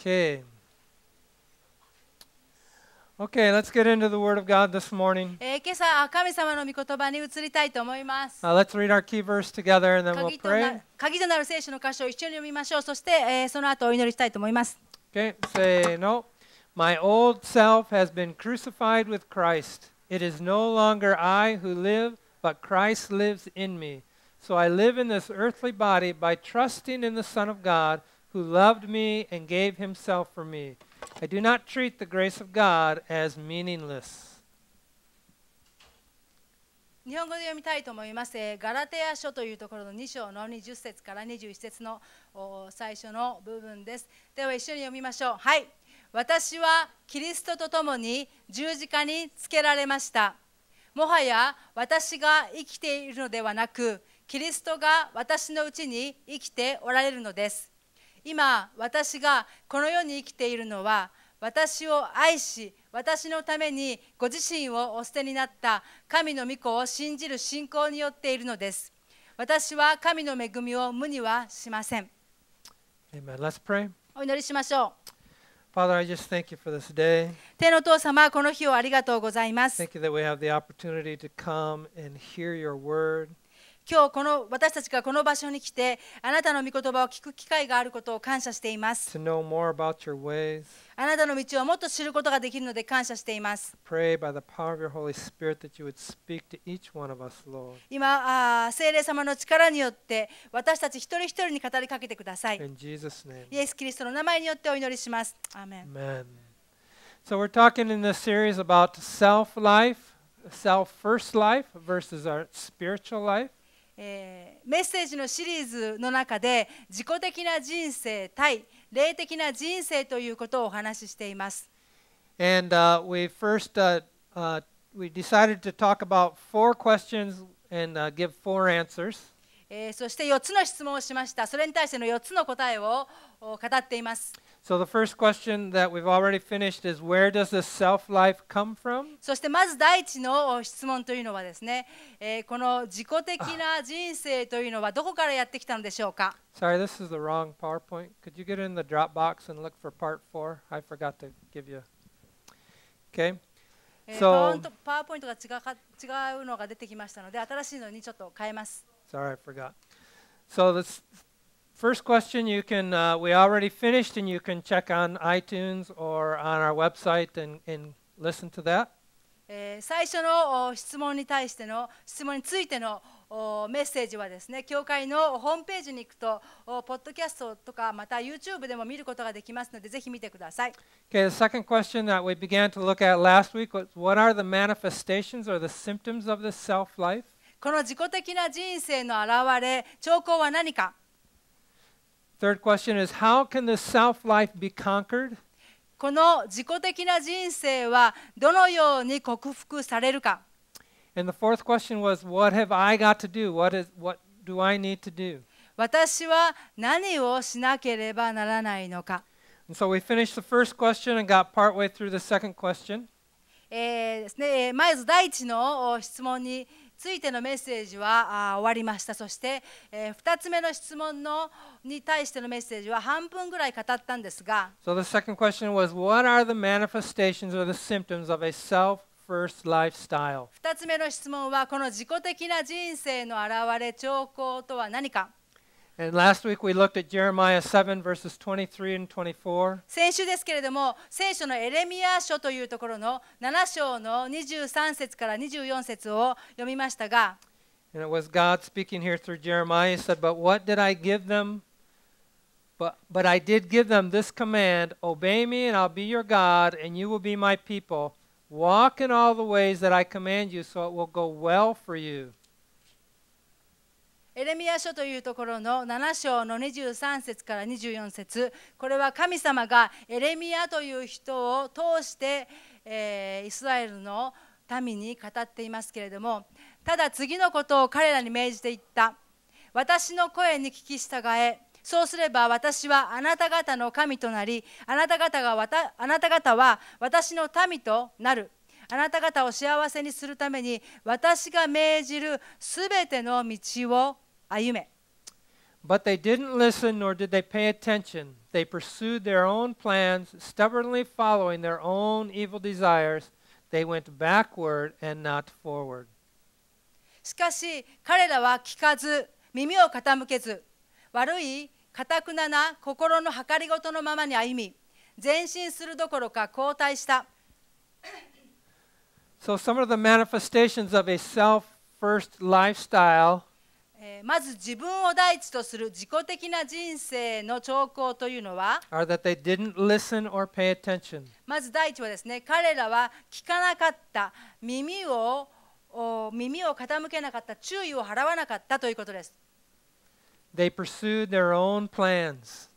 Okay. Okay, let's get into the Word of God this morning. Eh, uh, let's read our key verse together and then we'll pray. Eh, say no. My old self has been crucified with Christ. It is no longer I who live, but Christ lives in me. So I live in this earthly body by trusting in the Son of God who loved me and gave himself for me. I do not treat the grace of God as meaningless. 日本語で読みたいと思います。ガラテア書というところの2章の20節から21節の最初の部分です。では一緒に読みましょう。はい。私はキリストと共に十字架につけられました。もはや私が生きているのではなく、キリストが私のうちに生きておられるのです。今私がこの世に生きているのは私を愛し私のためにご自身をお捨てになった神の御子を信じる信仰によっているのです私は神の恵みを無にはしませんお祈りしましょう Father, I just thank you for this day. 天のお父様、この日をありがとうございます。Thank you that we have the opportunity to come and hear your word. 今日この私たちがこの場所に来てあなたの御言葉を聞く機会があることを感謝しています。あなたの道をもっと知ることができるので感謝しています。今あ、聖霊様の力によって私たち一人一人に語りかけてください。イエス・キリストの名前によってお祈りします。アメン。So we're talking in this series about self life, self first life versus our spiritual life. えー、メッセージのシリーズの中で自己的な人生対霊的な人生ということをお話ししています。And、uh, we first、uh, uh, we decided to talk about four questions and、uh, give four answers. えー、そして4つの質問をしました。それに対しての4つの答えを語っています。So the first question that we've already finished is where does the self life come from? そしてまず第一の質問というのはですね、えー、この自己的な人生というのはどこからやってきたのでしょうか Sorry, this is the wrong PowerPoint. Could you get in the Dropbox and look for part 4? I forgot to give you. Okay. Eh, so, パワーポイントが違か違うのが出てきましたので、新しいのにちょっと変えます。Sorry, I forgot. So this First question, you can uh, we already finished, and you can check on iTunes or on our website and, and listen to that. えー、最初の質問に対しての質問についてのメッセージはですね教会のホームページに行くとポッドキャストとかまた uh, YouTube でも見ることができますのでぜひ見てください。Okay, the second question that we began to look at last week was what are the manifestations or the symptoms of the self-life? この自己的な人生の現れ、兆候は何か Third question is how can the self life be conquered? And the fourth question was what have I got to do? What is what do I need to do? so we finished the first question and got partway through the second question. ついてのメッセージはあ終わりましたそして、えー、2つ目の質問のに対してのメッセージは半分ぐらい語ったんですが So the second question was what are the manifestations or the symptoms of a self first lifestyle? 2つ目の質問はこの自己的な人生の現れ兆候とは何か And last week we looked at Jeremiah 7 verses 23 and 24. 先週ですけれども、聖書のエレミア書というところの7章の23節から24節を読みましたが、And it was God speaking here through Jeremiah. He said, But what did I give them? But, but I did give them this command Obey me, and I'll be your God, and you will be my people. Walk in all the ways that I command you, so it will go well for you. エレミア書というところの7章の23節から24節これは神様がエレミアという人を通して、えー、イスラエルの民に語っていますけれどもただ次のことを彼らに命じていった私の声に聞き従えそうすれば私はあなた方の神となりあなた方があなた方は私の民となるあなた方を幸せにするために私が命じるすべての道を歩め。But they didn't listen nor did they pay attention. They pursued their own plans, stubbornly following their own evil desires. They went backward and not forward. しかし彼らは聞かず、耳を傾けず、悪い、かたくなな心の計りごとのままに歩み、前進するどころか後退した。So some of the manifestations of a self-first lifestyle まず自分を第一とする自己的な人生の兆候というのは、まず第一はですね、彼らは聞かなかった、耳を耳を傾けなかった、注意を払わなかったということです。They pursued their own plans.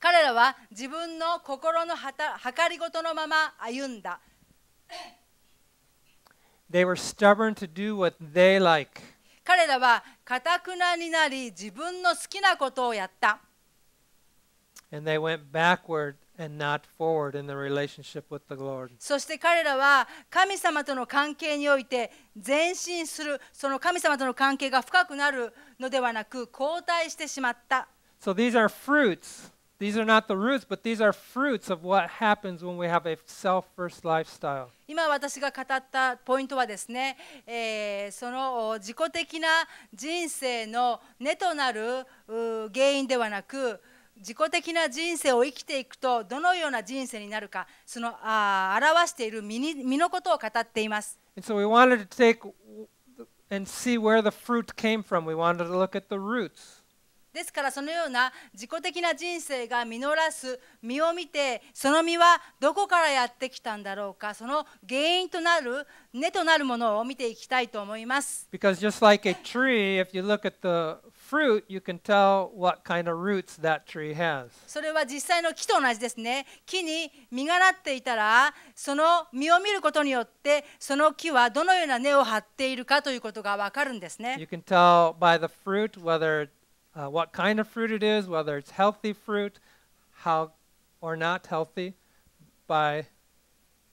彼らは自分の心のはた計りごとのまま歩んだ。They were stubborn to do what they like. 彼らはかたくなになり自分の好きなことをやった。And they went backward and not forward in the relationship with the Lord. そして彼らは神様との関係において前進する、その神様との関係が深くなるのではなく後退してしまった。So these are fruits. These are not the roots, but these are fruits of what happens when we have a self-first lifestyle. 今私が語ったポイントはですね、えー、その自己的な人生の根となる原因ではなく、自己的な人生を生きていくとどのような人生になるか、そのあ表している身に身のことを語っています。And so we wanted to take and see where the fruit came from. We wanted to look at the roots. ですからそのような自己的な人生が実らす実を見てその実はどこからやってきたんだろうかその原因となる根となるものを見ていきたいと思います。Because just like a tree, if you look at the fruit, you can tell what kind of roots that tree has. それは実際の木と同じですね。木に実がなっていたら、その実を見ることによって、その木はどのような根を張っているかということがわかるんですね。You can tell by the fruit whether uh, what kind of fruit it is, whether it's healthy fruit, how or not healthy, by,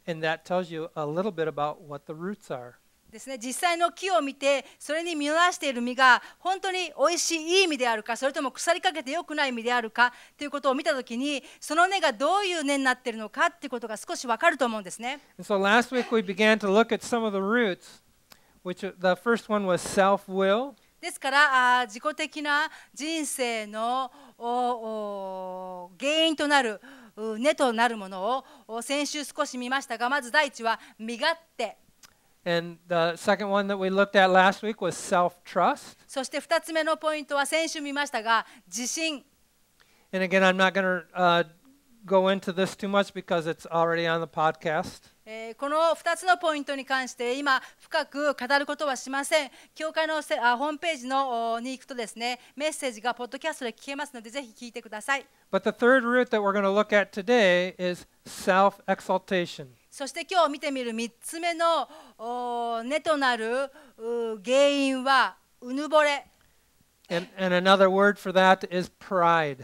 and that tells you a little bit about what the roots are. ですね、実際の木を見てそれに実らしている実が本当においしいいい実であるかそれとも腐りかけて良くない実であるかということを見た時にその根がどういう根になっているのかということが少し分かると思うんですね。So last week we began to look at some of the roots, which the first one was self will. ですからあ自己的な人生の原因となる根となるものを先週少し見ましたがまず第一は身勝手 And the second one that we looked at last week was self trust. そして2つ目のポイントは先週見ましたが、自信。And again, I'm not going to、uh, go into this too much because it's already on the podcast. えこの2つのポイントに関して今深く語ることはしません教会のせあホームページのに行くとですねメッセージがポッドキャストで聞けますのでぜひ聞いてください But the third r o t that we're going to look at today is self-exaltation そして今日見てみる3つ目の根となる原因はうぬぼれ and, and another word for that is pride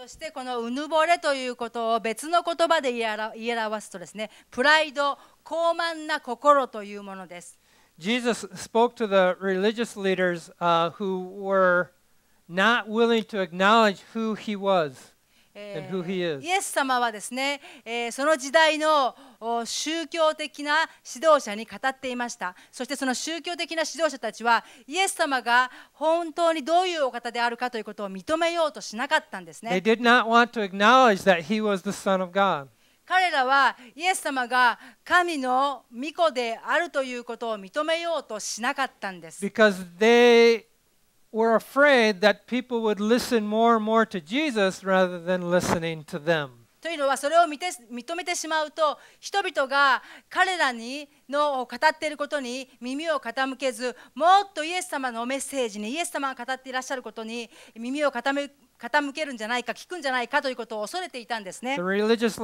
そしてこのうぬぼれということを別の言葉で言い表すとですね、プライド、高慢な心というものです。Jesus spoke to the religious leaders、uh, who were not willing to acknowledge who he was. イエス様はですね、えー、その時代の宗教的な指導者に語っていましたそしてその宗教的な指導者たちはイエス様が本当にどういうお方であるかということを認めようとしなかったんですね彼らはイエス様が神の御子であるということを認めようとしなかったんです。Because they were afraid that people would listen more and more to Jesus rather than listening to them. というのはそれを見て認めてしまうと人々が彼らにの語っていることに耳を傾けずもっとイエス様のメッセージにイエス様が語っていらっしゃることに耳を傾け傾けるんじゃないか聞くんじゃないかということを恐れていたんですね。The religious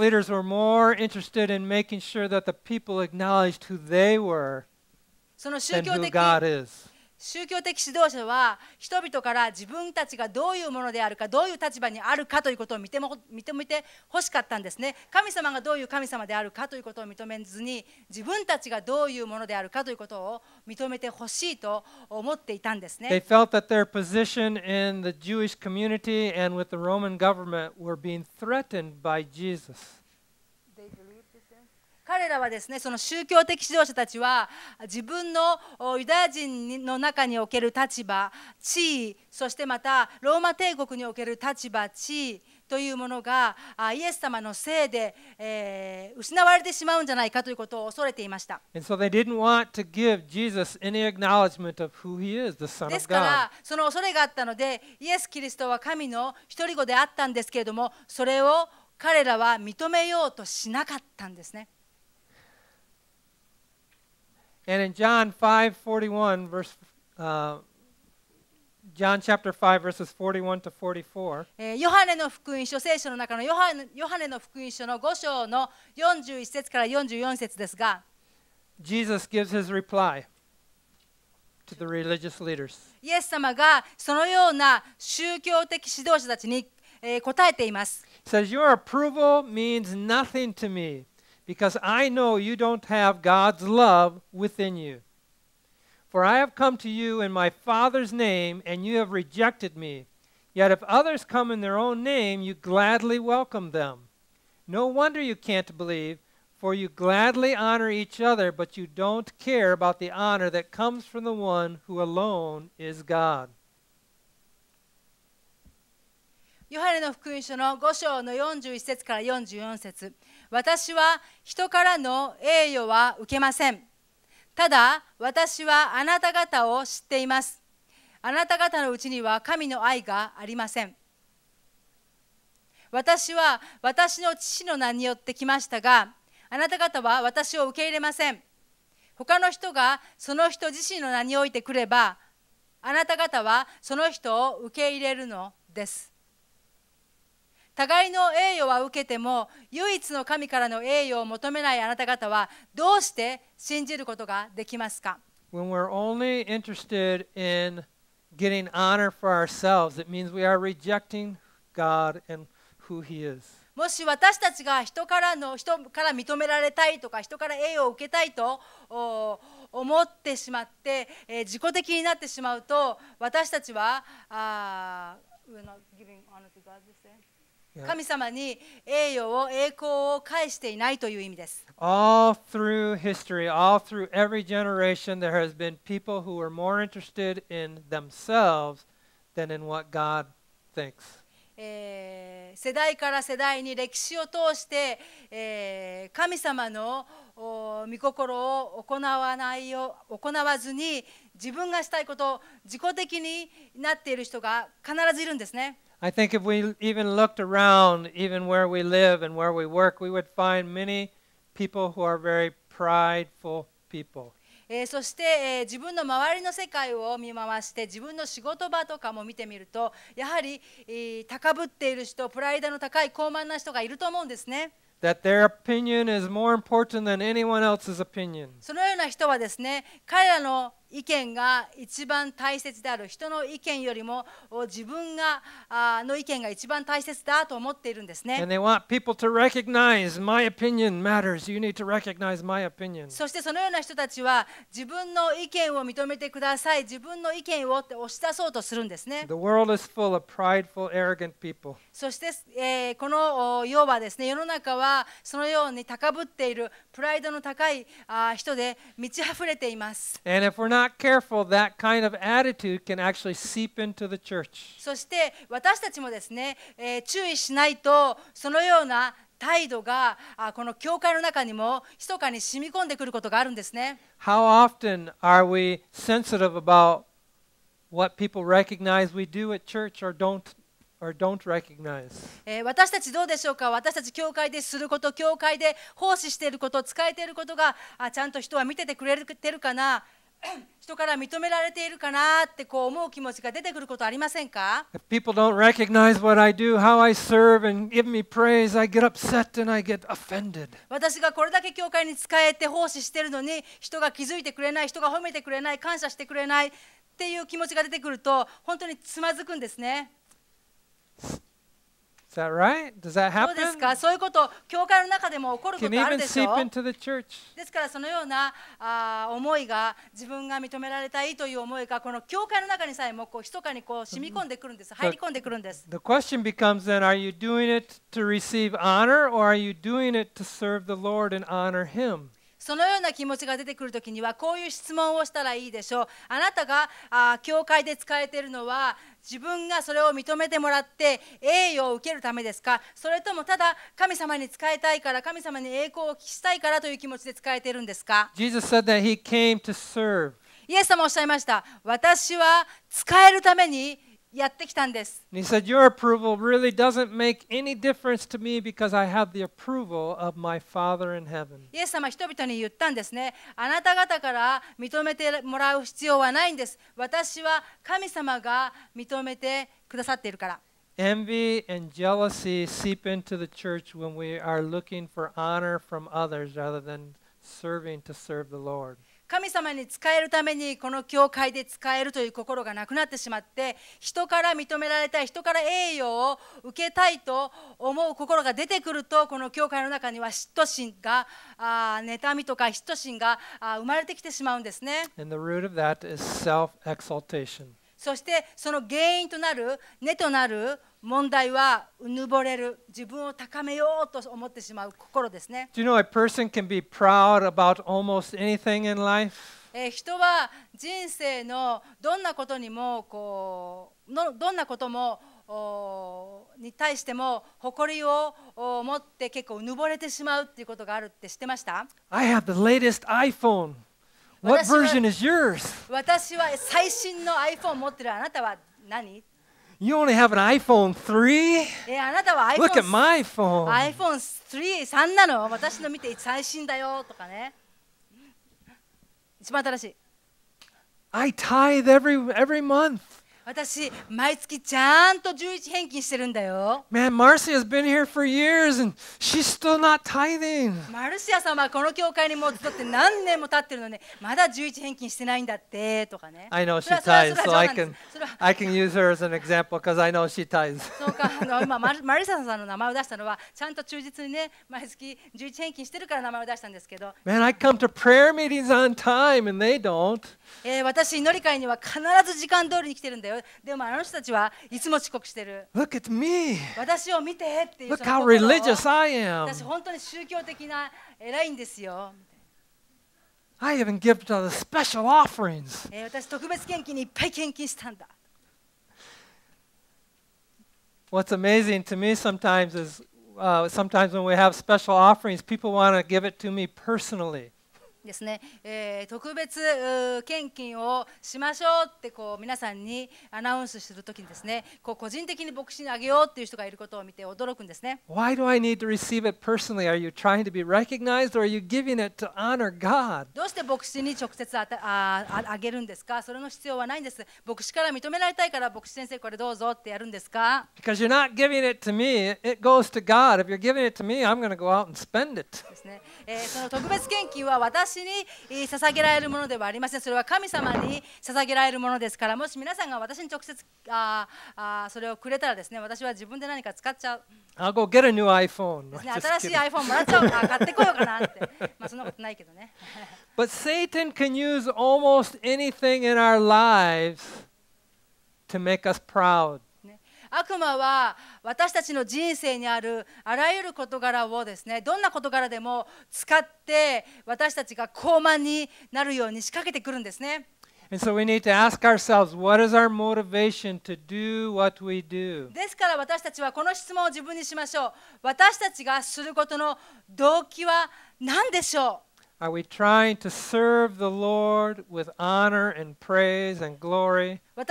宗教的指導者は人々から自分たちがどういうものであるかどういう立場にあるかということを認めてほしかったんですね神様がどういう神様であるかということを認めずに自分たちがどういうものであるかということを認めてほしいと思っていたんですね They felt that their position in the Jewish community and with the Roman government were being threatened by Jesus 彼らはですねその宗教的指導者たちは自分のユダヤ人の中における立場地位そしてまたローマ帝国における立場地位というものがイエス様のせいで、えー、失われてしまうんじゃないかということを恐れていました。So、ですから、その恐れがあったので、イエス・キリストは神の独り子であったんですけれども、それを彼らは認めようとしなかったんですね。And in John 5 41, verse, uh, John chapter 5, verses 41 to 44. ヨハネの福音書、聖書の中のヨハネヨハネの福音書の5章の41節から44節ですが、Jesus gives his reply to the religious leaders. Says Your approval means nothing to me because I know you don't have God's love within you. For I have come to you in my Father's name, and you have rejected me. Yet if others come in their own name, you gladly welcome them. No wonder you can't believe, for you gladly honor each other, but you don't care about the honor that comes from the one who alone is God. ヨハネの福音書の5章の41節から44節私は人からの栄誉は受けませんただ私はあなた方を知っていますあなた方のうちには神の愛がありません私は私の父の名によって来ましたがあなた方は私を受け入れません他の人がその人自身の名において来ればあなた方はその人を受け入れるのです互いの栄誉は受けても唯一の神からの栄誉を求めないあなた方はどうして信じることができますかもし私たちが人からの人から認められたいとか人から栄誉を受けたいと思ってしまって、え自己的になってしまうと私たちはあ、uh, 神様に栄誉を栄光を返していないという意味です。All through history, all through every generation, there has been people who were more interested in themselves than in what God thinks. えー、世代から世代に歴史を通して、えー、神様の御心を行わないよ行わずに自分がしたいこと自己的になっている人が必ずいるんですね。I think if we even looked around, even where we live and where we work, we would find many people who are very prideful people. えー、そして、えー、自分の周りの世界を見回して自分の仕事場とかも見てみるとやはり、えー、高ぶっている人プライドの高い高慢な人がいると思うんですね。そのような人はですね彼らの意見が一番大切である人の意見よりも自分がの意見が一番大切だと思っているんですね。そしてそのような人たちは自分の意見を認めてください。自分の意見をって押し出そうとするんですね。Prideful, そして、えー、この世はですね、世の中はそのように高ぶっているプライドの高いあ人で満ち溢れています。not careful, that kind of attitude can actually seep into the church. そして私たちもですね、えー、注意しないとそのような態度があこの教会の中にも密かに染み込んでくることがあるんですね。How often are we sensitive about what people recognize we do at church or don't? or don't recognize. 私たちどうでしょうか私たち教会ですること、教会で奉仕していること、使えていることがあちゃんと人は見ててくれてるかな 人から認められているかなってこう思う気持ちが出てくることありませんか d o praise, 私がこれだけ教会に仕えて奉仕してるのに、人が気づいてくれない、人が褒めてくれない、感謝してくれないっていう気持ちが出てくると、本当につまずくんですね。that right? Does that happen? そうですかそういうこと、教会の中でも起こることあるでしょう。ですから、そのようなあ思いが、自分が認められたいという思いが、この教会の中にさえも、こう、ひそかにこう染み込んでくるんです。入り込んでくるんです。The question becomes then, are you doing it to receive honor, or are you doing it to serve the Lord and honor Him? そのような気持ちが出てくる時にはこういう質問をしたらいいでしょうあなたがあ教会で使えているのは自分がそれを認めてもらって栄誉を受けるためですかそれともただ神様に仕えたいから神様に栄光をしたいからという気持ちで使えているんですか Jesus said that he came to serve. イエス様おっしゃいました私は使えるためにやってきたんです。And he said, Your approval really doesn't make any difference to me because I have the approval of my Father in heaven. イエス様人々に言ったんですね。あなた方から認めてもらう必要はないんです。私は神様が認めてくださっているから。Envy and jealousy seep into the church when we are looking for honor from others rather than serving to serve the Lord. 神様に仕えるためにこの教会で使えるという心がなくなってしまって人から認められたい人から栄誉を受けたいと思う心が出てくるとこの教会の中には嫉妬心があ妬みとか嫉妬心が生まれてきてしまうんですね。そしてその原因となる根となる問題はうぬぼれる自分を高めようと思ってしまう心ですね。Do you know a person can be proud about almost anything in life? 人は人生のどんなことにもこうのどんなこともに対しても誇りを持って結構うぬぼれてしまうっていうことがあるって知ってました ?I have the latest iPhone. What version is yours? 私は最新の iPhone 持ってるあなたは何 You only have an iPhone 3? えあなたは Look at iPhone, my phone. iPhone3、3なの私の見て最新だよとかね。一番新しい。I tithe every, every month. 私毎月ちゃんと11返金してるんだよ。Man, Marcia has been here for years and she's still not tithing. マルシア様はこの教会にもうずっとって何年も経ってるのにまだ11返金してないんだってとかね。I know she tithes, so I can I can use her as an example because I know she tithes. そうか、あの今マルシアさんの名前を出したのはちゃんと忠実にね毎月11返金してるから名前を出したんですけど。Man, I come to prayer meetings on time and they don't. えー、私祈り会には必ず時間通りに来てるんだよ。Look at me! 私を見てっていう Look how religious I am! 私本当に宗教的な偉いんですよ I even give to the special offerings. えー私特別献金にいっぱい献金したんだ What's amazing to me sometimes is uh, sometimes when we have special offerings, people want to give it to me personally. ですね、えー、特別献金をしましょうってこう皆さんにアナウンスするときにですねこう個人的に牧師にあげようっていう人がいることを見て驚くんですね。Why do I need to receive it personally? Are you trying to be recognized or are you giving it to honor God? どうして牧師に直接あたああげるんですかそれの必要はないんです。牧師から認められたいから牧師先生これどうぞってやるんですか Because you're not giving it to me, it goes to God. If you're giving it to me, I'm going to go out and spend it. ですね、えー、その特別献金は私私に捧げられるものではありませんそれは神様に捧げられるものですからもし皆さんが私に直接ああそれをくれたらですね私は自分で何か使っちゃう I'll go get a new iPhone. 新しい iPhone もらっちゃうか買ってこようかなって。まあそんなことないけどね。But Satan can use almost anything in our lives to make us proud. 悪魔は私たちの人生にあるあらゆる事柄をですねどんな事柄でも使って私たちが高慢になるように仕掛けてくるんですね。And so we need to ask ourselves, what is our motivation to do what we do? ですから私たちはこの質問を自分にしましょう。私たちがすることの動機は何でしょう Are we trying to serve the Lord with honor and praise and glory? Or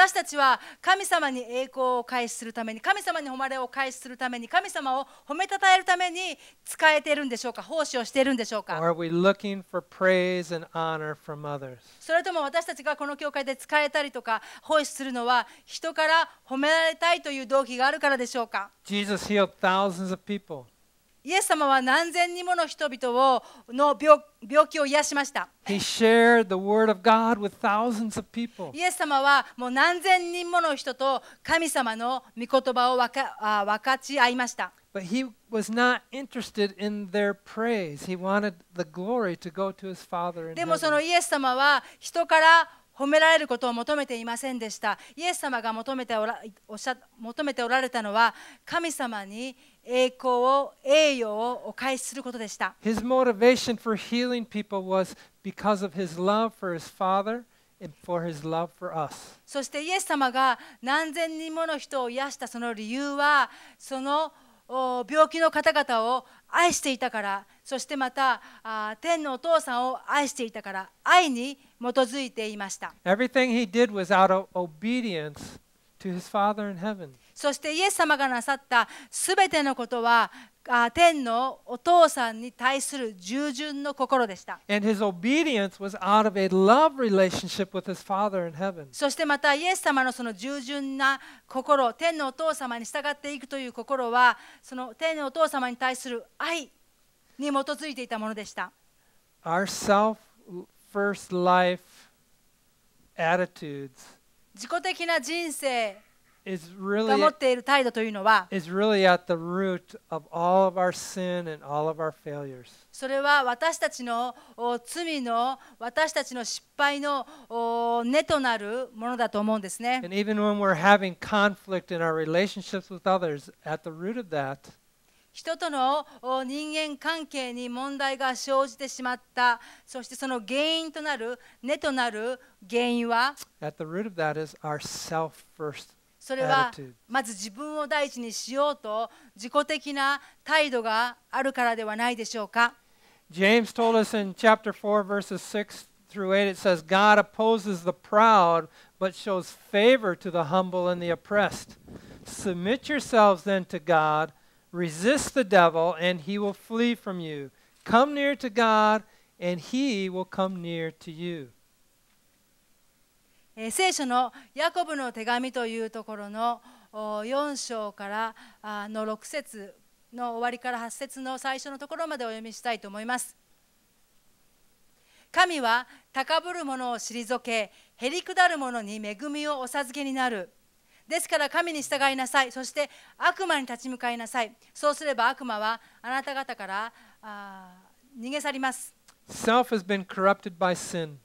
are we looking for praise and honor from others? それとも私たちがこの教会で使えたりとか、奉仕するのは人から褒められたいという動機があるからでしょうか Jesus healed thousands of people. イエス様は何千人もの人々をの病気を癒しました。イエス様はもう何千人もの人と神様の御言葉を分か分かち合いました。But he was not interested in their praise. He wanted the glory to go to his father でもそのイエス様は人から褒められることを求めていませんでした。イエス様が求めておらおしゃ求めておられたのは神様に。栄光を栄誉をお返しすることでした。His motivation for healing people was because of his love for his father and for his love for us. そしてイエス様が何千人もの人を癒したその理由はその病気の方々を愛していたからそしてまた天のお父さんを愛していたから愛に基づいていました。Everything he did was out of obedience to his father in heaven. そしてイエス様がなさったすべてのことは天のお父さんに対する従順の心でした。そしてまた、イエス様のその従順な心、天のお父様に従っていくという心は、その天のお父様に対する愛に基づいていたものでした。Our self first life attitudes 自己的な人生がっている態度というのは、それは私たちの罪の、私たちの失敗の根となるものだと思うんですね。人との人間関係に問題が生じてしまった、そしてその原因となる、根となる原因は、At the root of that is our それはまず自分を第一にしようと自己的な態度があるからではないでしょうか。James told us in chapter 4, verses 6 through 8, it says, God opposes the proud, but shows favor to the humble and the oppressed. Submit yourselves then to God, resist the devil, and he will flee from you. Come near to God, and he will come near to you. え聖書のヤコブの手紙というところの4章からの6節の終わりから8節の最初のところまでお読みしたいと思います。神は高ぶる者を退け、へりくだる者に恵みをお授けになる。ですから神に従いなさい、そして悪魔に立ち向かいなさい。そうすれば悪魔はあなた方からあ逃げ去ります。Self has been corrupted by sin.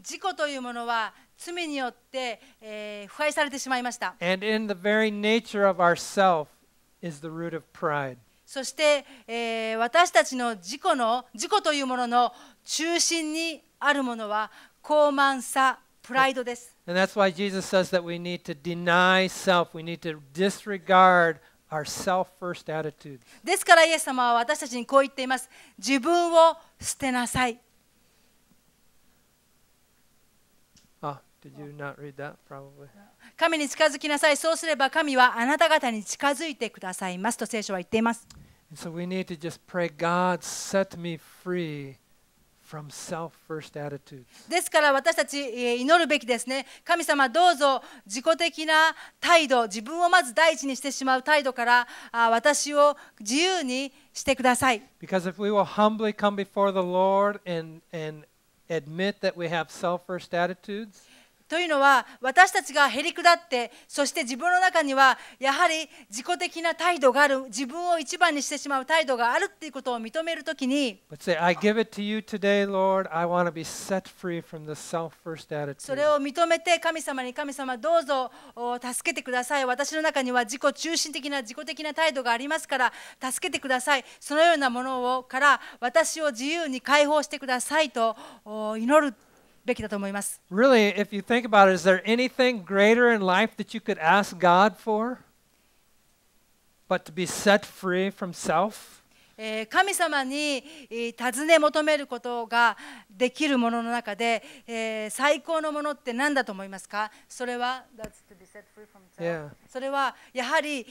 事故というものは罪によって、えー、腐敗されてしまいました。そして、えー、私たちの事故の事故というものの中心にあるものは高慢さ、プライドです。ですから、イエス様は私たちにこう言っています。自分を捨てなさい。神に近づきなさい。そうすれば神はあなた方に近づいてくださいますと聖書は言っています。So、p ですから私たち祈るべきですね。神様どうぞ自己的な態度、自分をまず第一にしてしまう態度から私を自由にしてください。というのは私たちがへりくだってそして自分の中にはやはり自己的な態度がある自分を一番にしてしまう態度があるっていうことを認めるときにそれを認めて神様に神様どうぞ助けてください私の中には自己中心的な自己的な態度がありますから助けてくださいそのようなものをから私を自由に解放してくださいと祈る。べきだと思います。Really, if you think about it, is there anything greater in life that you could ask God for? But to be set free from self? 神様に尋ね求めることができるものの中で最高のものって何だと思いますかそれは、That's それはやはり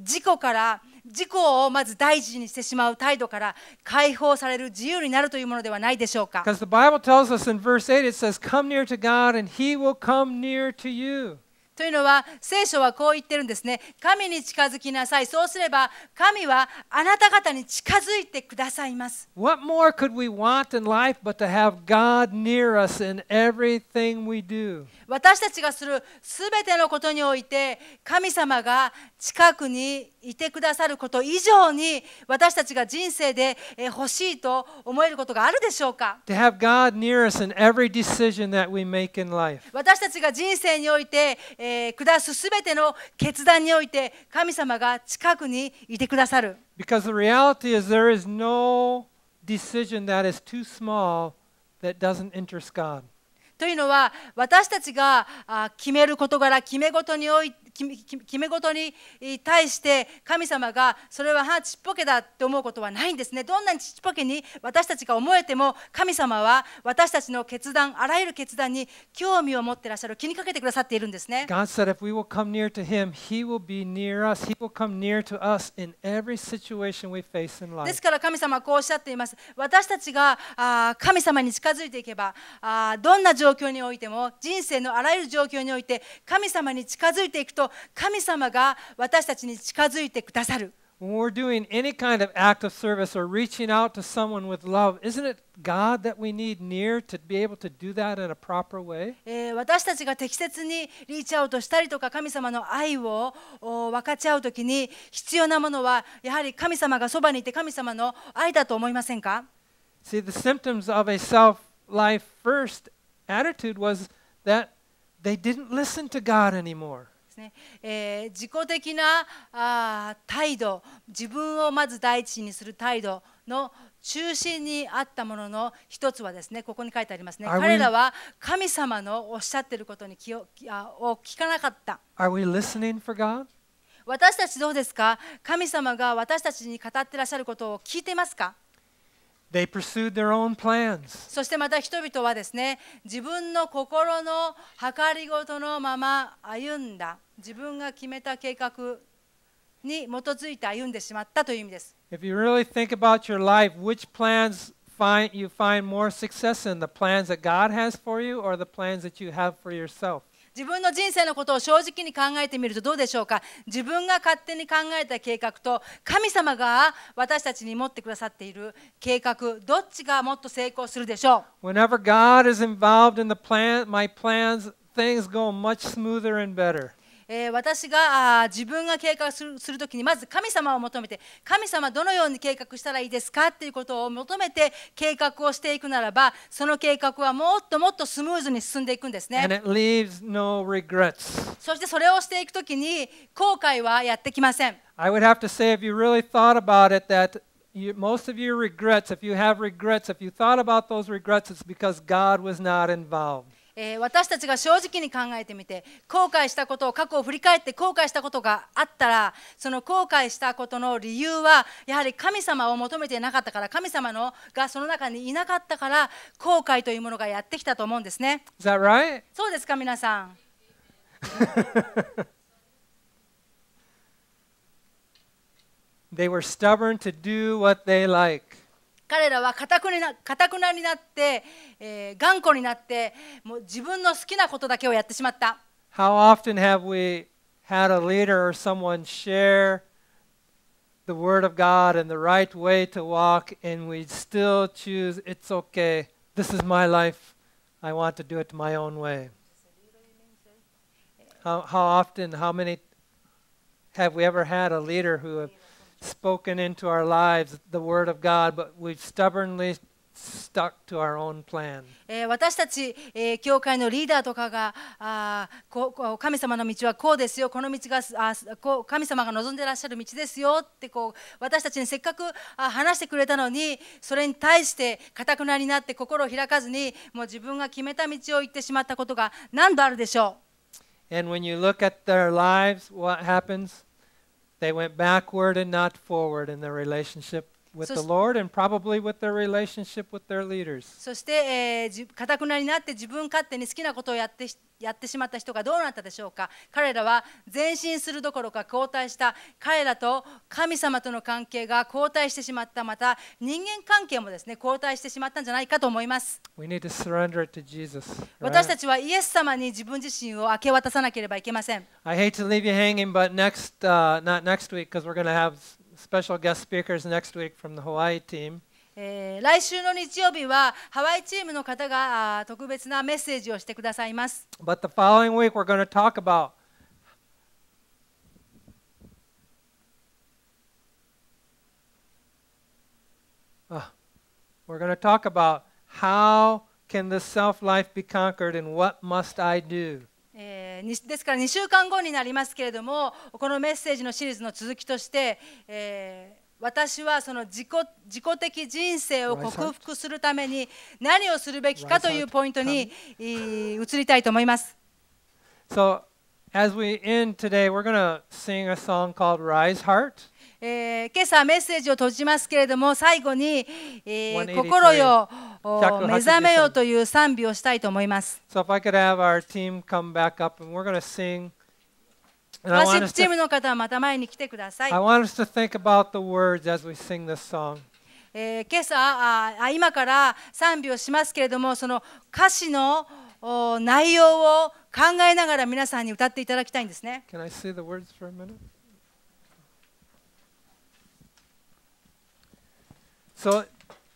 自己から自己をまず大事にしてしまう態度から解放される自由になるというものではないでしょうか。Because the Bible tells us in verse 8 it says, Come near to God and he will come near to you. というのは聖書はこう言ってるんですね神に近づきなさいそうすれば神はあなた方に近づいてくださいます What more could we want in life but to have God near us in everything we do? 私たちがするすべてのことにおいて神様が近くにいてくださること以上に私たちが人生で欲しいと思えることがあるでしょうか To have God near us in every decision that we make in life 私たちが人生において、えーえー、下すすべての決断において神様が近くにいてくださる。Because the reality is there is no decision that is too small that doesn't interest God. というのは私たちが決める事柄決め事において決め事に対して神様がそれははちっぽけだって思うことはないんですねどんなにちっぽけに私たちが思えても神様は私たちの決断あらゆる決断に興味を持ってらっしゃる気にかけてくださっているんですね God said if we will come near to him he will be near us he will come near to us in every situation we face in life ですから神様はこうおっしゃっています私たちが神様に近づいていけばどんな状況においても人生のあらゆる状況において神様に近づいていくとと神様が私たちに近づいてくださる。When we're doing any kind of act of service or reaching out to someone with love, isn't it God that we need near to be able to do that in a proper way? 私たちが適切にリーチアウトしたりとか神様の愛を分かち合うときに必要なものはやはり神様がそばにいて神様の愛だと思いませんか See, the symptoms of a self life first attitude was that they didn't listen to God anymore. ね、えー、自己的なあ態度自分をまず第一にする態度の中心にあったものの一つはですねここに書いてありますね彼らは神様のおっしゃっていることに気をあを聞かなかった Are we listening for God? 私たちどうですか神様が私たちに語ってらっしゃることを聞いてますか They pursued their own plans. そしてまた人々はですね、自分の心の計りごとのまま歩んだ、自分が決めた計画に基づいて歩んでしまったという意味です。If you really think about your life, which plans find you find more success in the plans that God has for you or the plans that you have for yourself? 自分の人生のことを正直に考えてみるとどうでしょうか自分が勝手に考えた計画と神様が私たちに持ってくださっている計画どっちがもっと成功するでしょう Whenever God is involved in the plan, my plans, things go much smoother and better. えー、私が自分が計画するする時にまず神様を求めて神様どのように計画したらいいですかっていうことを求めて計画をしていくならばその計画はもっともっとスムーズに進んでいくんですね。No、そしてそれをしていく時に後悔はやってきません。I would have to say if you really thought about it that You, most of your regrets, if you have regrets, if you thought about those regrets, it's because God was not involved. えー、私たちが正直に考えてみて後悔したことを過去を振り返って後悔したことがあったらその後悔したことの理由はやはり神様を求めてなかったから神様のがその中にいなかったから後悔というものがやってきたと思うんですね。Right? そうですか皆さん。They were stubborn to do what they like. 彼らはかたくになかたくなになって、えー、頑固になってもう自分の好きなことだけをやってしまった。How often have we had a leader or someone share the Word of God and the right way to walk, and we still choose, it's okay, this is my life, I want to do it my own way? How, how often, how many have we ever had a leader who spoken into our lives the Word of God, but we've stubbornly stuck to our own plan. えー、私たち、えー、教会のリーダーとかがあここ神様の道はこうですよこの道があこう神様が望んでいらっしゃる道ですよってこう私たちにせっかくあ話してくれたのにそれに対してかたくなになって心を開かずにもう自分が決めた道を行ってしまったことが何度あるでしょう And when you look at their lives, what happens? They went backward and not forward in their relationship with the Lord and probably with their relationship with their leaders. そして、えー、かたくなになって自分勝手に好きなことをやってやってしまった人がどうなったでしょうか彼らは前進するどころか後退した彼らと神様との関係が後退してしまったまた人間関係もですね後退してしまったんじゃないかと思います We need to surrender it to Jesus, right? 私たちはイエス様に自分自身を明け渡さなければいけません I hate to leave you hanging but next、uh, not next week because we're going to have special guest speakers next week from the Hawaii team. えー、来週の日曜日はハワイチームの方が特別なメッセージをしてくださいます。But eh, the following week we're going to talk about ah, we're going to talk about how can the self life be conquered and what must I do? えー、ですから2週間後になりますけれどもこのメッセージのシリーズの続きとして、えー、私はその自己自己的人生を克服するために何をするべきかというポイントに移りたいと思います。So, as we end today, we're going to sing a song called Rise Heart. えー、今朝メッセージを閉じますけれども最後に、えー、心よ目覚めよという賛美をしたいと思います。So、ップチームの方はまた前に来てください。今朝あ今から賛美をしますけれどもその歌詞の内容を考えながら皆さんに歌っていただきたいんですね。So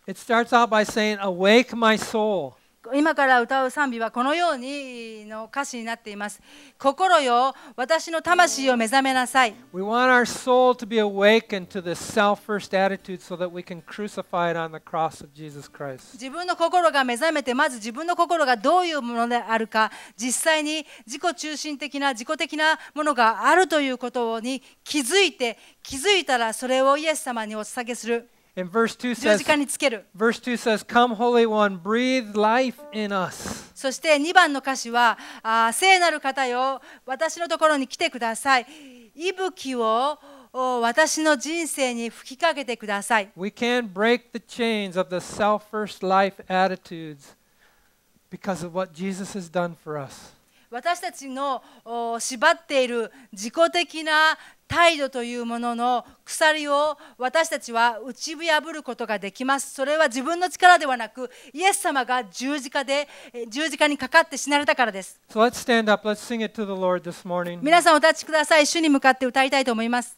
it starts out by saying, Awake my soul. 今から歌う賛美はこのようにの歌詞になっています。心よ、私の魂を目覚めなさい。We want our soul to be awakened to this self-first attitude so that we can crucify it on the cross of Jesus Christ. 自分の心が目覚めて、まず自分の心がどういうものであるか、実際に自己中心的な、自己的なものがあるということに気づいて、気づいたらそれをイエス様にお捧げする。And verse 2 says, 十字架につける。verse 2 says, Come, Holy One, breathe life in us. そして2番の歌詞は、あー聖なる方よ、私のところに来てください。息吹をお私の人生に吹きかけてください。We can t break the chains of the selfish life attitudes because of what Jesus has done for us. 私たちのお縛っている自己的な態度というものの鎖を私たちは打ち破ることができますそれは自分の力ではなくイエス様が十字架で十字架にかかって死なれたからです皆さんお立ちください主に向かって歌いたいと思います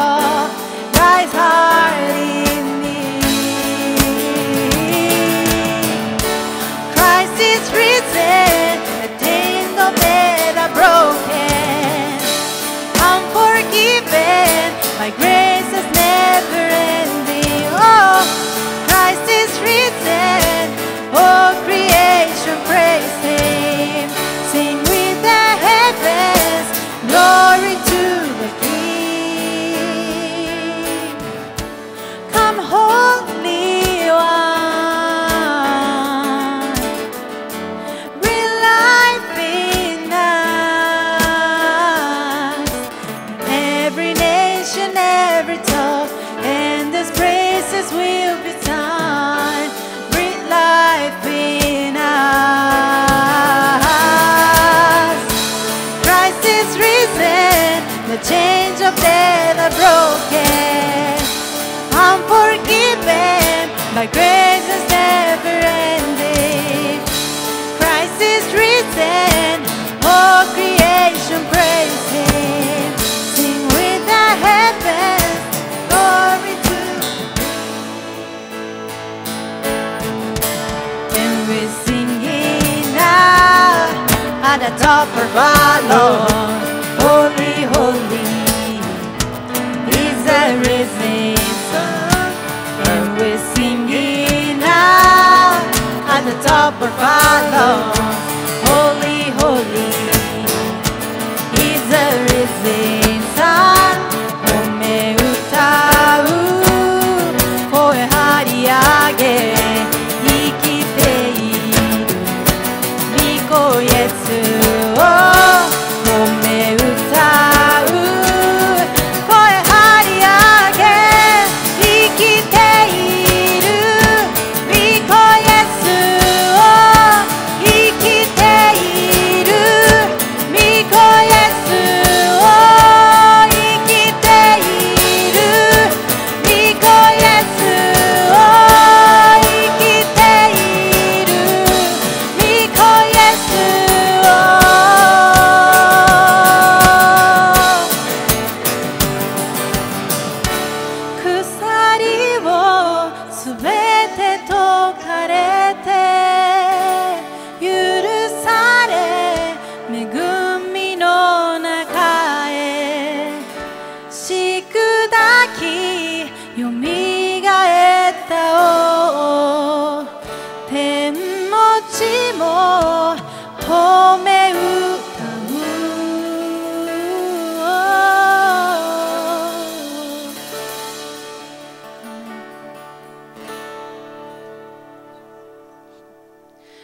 suffer my Lord. Holy, holy is the risen and we're singing now at the top of my Lord.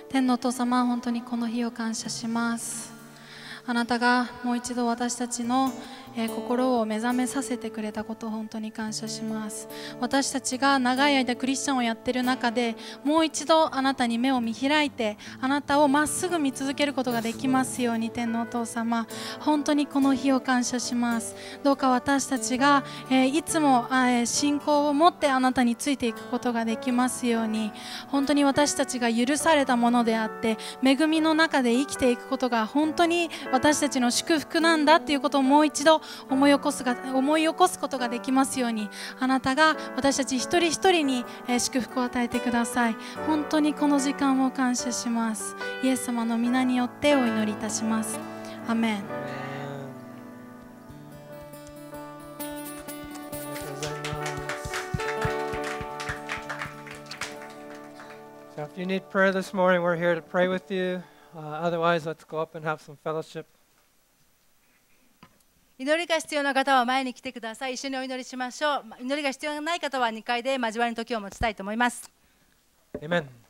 天のお父様本当にこの日を感謝しますあなたがもう一度私たちのえ心を目覚めさせてくれたことを本当に感謝します私たちが長い間クリスチャンをやってる中でもう一度あなたに目を見開いてあなたをまっすぐ見続けることができますように天皇お父様本当にこの日を感謝しますどうか私たちが、えいつも、え信仰を持ってあなたについていくことができますように本当に私たちが許されたものであって恵みの中で生きていくことが本当に私たちの祝福なんだっていうことをもう一度思い起こすが思い起こすことができますようにあなたが私たち一人一人に祝福を与えてください本当にこの時間を感謝しますイエス様の皆によってお祈りいたしますアメンありがとうございます If you need prayer this morning, we're here to pray with you. Uh, otherwise, let's go up and have some fellowship. 祈りが必要な方は前に来てください一緒にお祈りしましょう祈りが必要ない方は2階で交わりの時を持ちたいと思います。Amen.